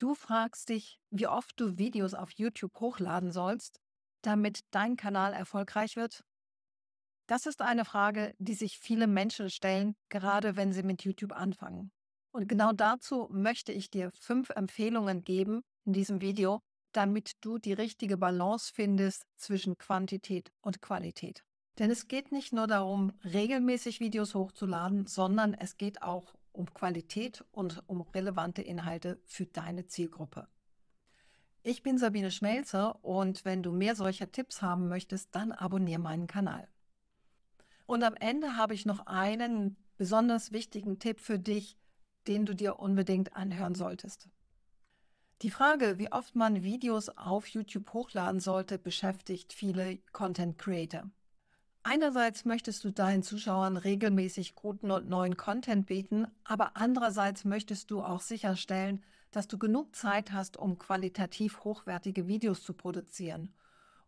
Du fragst dich, wie oft du Videos auf YouTube hochladen sollst, damit dein Kanal erfolgreich wird? Das ist eine Frage, die sich viele Menschen stellen, gerade wenn sie mit YouTube anfangen. Und genau dazu möchte ich dir fünf Empfehlungen geben in diesem Video, damit du die richtige Balance findest zwischen Quantität und Qualität. Denn es geht nicht nur darum, regelmäßig Videos hochzuladen, sondern es geht auch um Qualität und um relevante Inhalte für deine Zielgruppe. Ich bin Sabine Schmelzer und wenn du mehr solcher Tipps haben möchtest, dann abonniere meinen Kanal. Und am Ende habe ich noch einen besonders wichtigen Tipp für dich, den du dir unbedingt anhören solltest. Die Frage, wie oft man Videos auf YouTube hochladen sollte, beschäftigt viele Content Creator. Einerseits möchtest du deinen Zuschauern regelmäßig guten und neuen Content bieten, aber andererseits möchtest du auch sicherstellen, dass du genug Zeit hast, um qualitativ hochwertige Videos zu produzieren.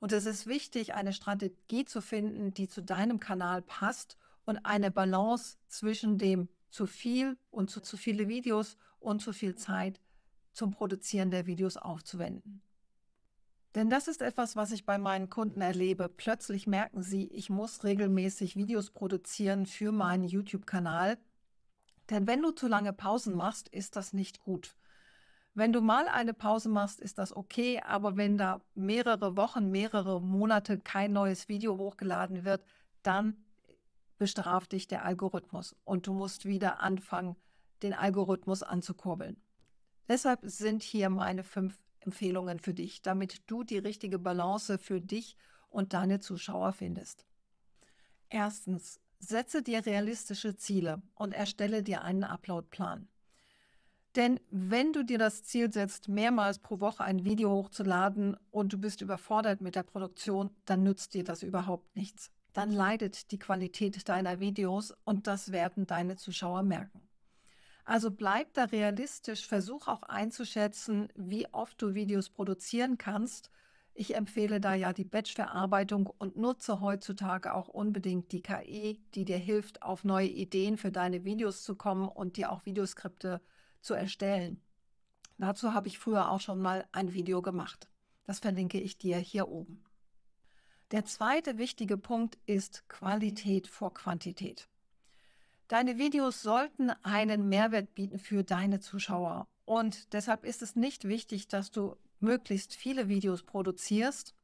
Und es ist wichtig, eine Strategie zu finden, die zu deinem Kanal passt und eine Balance zwischen dem zu viel und zu, zu viele Videos und zu viel Zeit zum Produzieren der Videos aufzuwenden. Denn das ist etwas, was ich bei meinen Kunden erlebe. Plötzlich merken sie, ich muss regelmäßig Videos produzieren für meinen YouTube-Kanal. Denn wenn du zu lange Pausen machst, ist das nicht gut. Wenn du mal eine Pause machst, ist das okay, aber wenn da mehrere Wochen, mehrere Monate kein neues Video hochgeladen wird, dann bestraft dich der Algorithmus und du musst wieder anfangen, den Algorithmus anzukurbeln. Deshalb sind hier meine fünf Empfehlungen für dich, damit du die richtige Balance für dich und deine Zuschauer findest. Erstens, setze dir realistische Ziele und erstelle dir einen Upload-Plan. Denn wenn du dir das Ziel setzt, mehrmals pro Woche ein Video hochzuladen und du bist überfordert mit der Produktion, dann nützt dir das überhaupt nichts. Dann leidet die Qualität deiner Videos und das werden deine Zuschauer merken. Also bleib da realistisch, versuch auch einzuschätzen, wie oft du Videos produzieren kannst. Ich empfehle da ja die Batch-Verarbeitung und nutze heutzutage auch unbedingt die KI, die dir hilft, auf neue Ideen für deine Videos zu kommen und dir auch Videoskripte zu erstellen. Dazu habe ich früher auch schon mal ein Video gemacht. Das verlinke ich dir hier oben. Der zweite wichtige Punkt ist Qualität vor Quantität. Deine Videos sollten einen Mehrwert bieten für deine Zuschauer. Und deshalb ist es nicht wichtig, dass du möglichst viele Videos produzierst,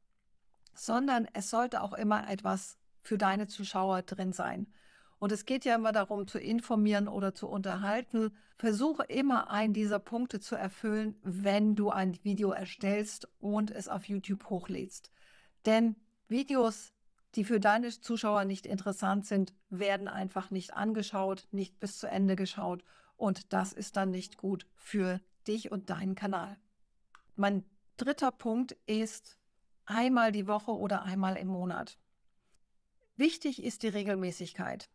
sondern es sollte auch immer etwas für deine Zuschauer drin sein. Und es geht ja immer darum, zu informieren oder zu unterhalten. Versuche immer einen dieser Punkte zu erfüllen, wenn du ein Video erstellst und es auf YouTube hochlädst. Denn Videos die für deine Zuschauer nicht interessant sind, werden einfach nicht angeschaut, nicht bis zu Ende geschaut. Und das ist dann nicht gut für dich und deinen Kanal. Mein dritter Punkt ist einmal die Woche oder einmal im Monat. Wichtig ist die Regelmäßigkeit.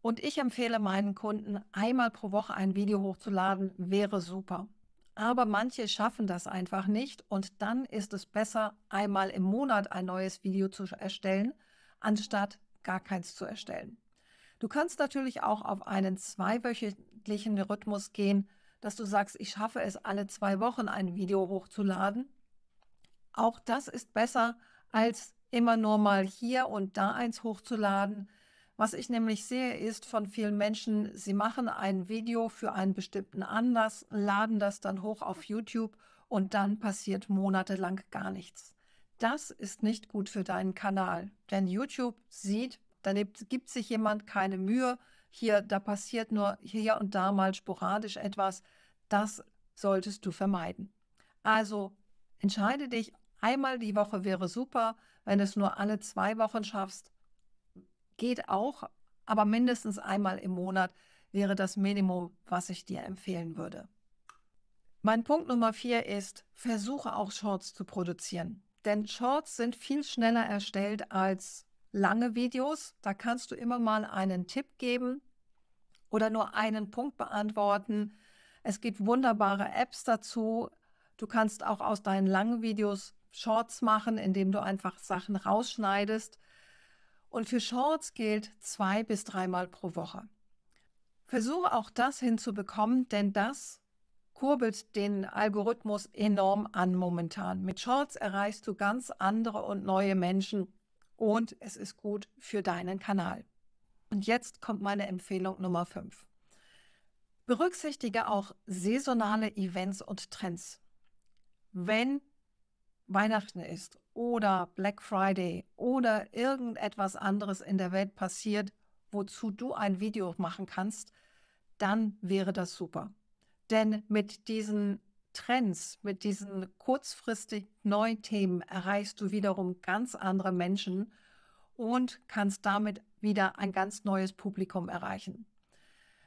Und ich empfehle meinen Kunden, einmal pro Woche ein Video hochzuladen, wäre super. Aber manche schaffen das einfach nicht und dann ist es besser, einmal im Monat ein neues Video zu erstellen, anstatt gar keins zu erstellen. Du kannst natürlich auch auf einen zweiwöchentlichen Rhythmus gehen, dass du sagst, ich schaffe es alle zwei Wochen ein Video hochzuladen. Auch das ist besser, als immer nur mal hier und da eins hochzuladen, was ich nämlich sehe, ist von vielen Menschen, sie machen ein Video für einen bestimmten Anlass, laden das dann hoch auf YouTube und dann passiert monatelang gar nichts. Das ist nicht gut für deinen Kanal, denn YouTube sieht, da gibt sich jemand keine Mühe, hier, da passiert nur hier und da mal sporadisch etwas, das solltest du vermeiden. Also entscheide dich, einmal die Woche wäre super, wenn es nur alle zwei Wochen schaffst, geht auch, aber mindestens einmal im Monat wäre das Minimum, was ich dir empfehlen würde. Mein Punkt Nummer vier ist, versuche auch Shorts zu produzieren. Denn Shorts sind viel schneller erstellt als lange Videos. Da kannst du immer mal einen Tipp geben oder nur einen Punkt beantworten. Es gibt wunderbare Apps dazu. Du kannst auch aus deinen langen Videos Shorts machen, indem du einfach Sachen rausschneidest. Und für Shorts gilt zwei bis dreimal pro Woche. Versuche auch das hinzubekommen, denn das kurbelt den Algorithmus enorm an momentan. Mit Shorts erreichst du ganz andere und neue Menschen und es ist gut für deinen Kanal. Und jetzt kommt meine Empfehlung Nummer 5. Berücksichtige auch saisonale Events und Trends. Wenn Weihnachten ist oder Black Friday oder irgendetwas anderes in der Welt passiert, wozu du ein Video machen kannst, dann wäre das super. Denn mit diesen Trends, mit diesen kurzfristig neuen Themen erreichst du wiederum ganz andere Menschen und kannst damit wieder ein ganz neues Publikum erreichen.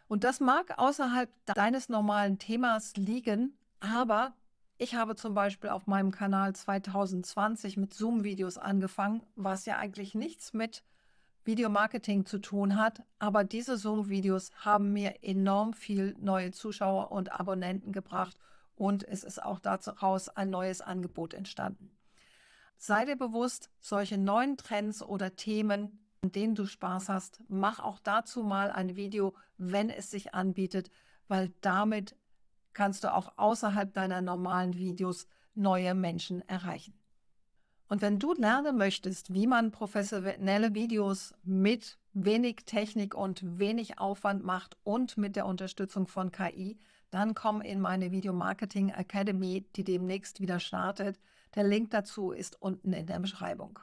Und das mag außerhalb deines normalen Themas liegen, aber ich habe zum Beispiel auf meinem Kanal 2020 mit Zoom-Videos angefangen, was ja eigentlich nichts mit Videomarketing zu tun hat, aber diese Zoom-Videos haben mir enorm viel neue Zuschauer und Abonnenten gebracht und es ist auch daraus ein neues Angebot entstanden. Sei dir bewusst, solche neuen Trends oder Themen, an denen du Spaß hast, mach auch dazu mal ein Video, wenn es sich anbietet, weil damit kannst du auch außerhalb deiner normalen Videos neue Menschen erreichen. Und wenn du lernen möchtest, wie man professionelle Videos mit wenig Technik und wenig Aufwand macht und mit der Unterstützung von KI, dann komm in meine Video Marketing Academy, die demnächst wieder startet. Der Link dazu ist unten in der Beschreibung.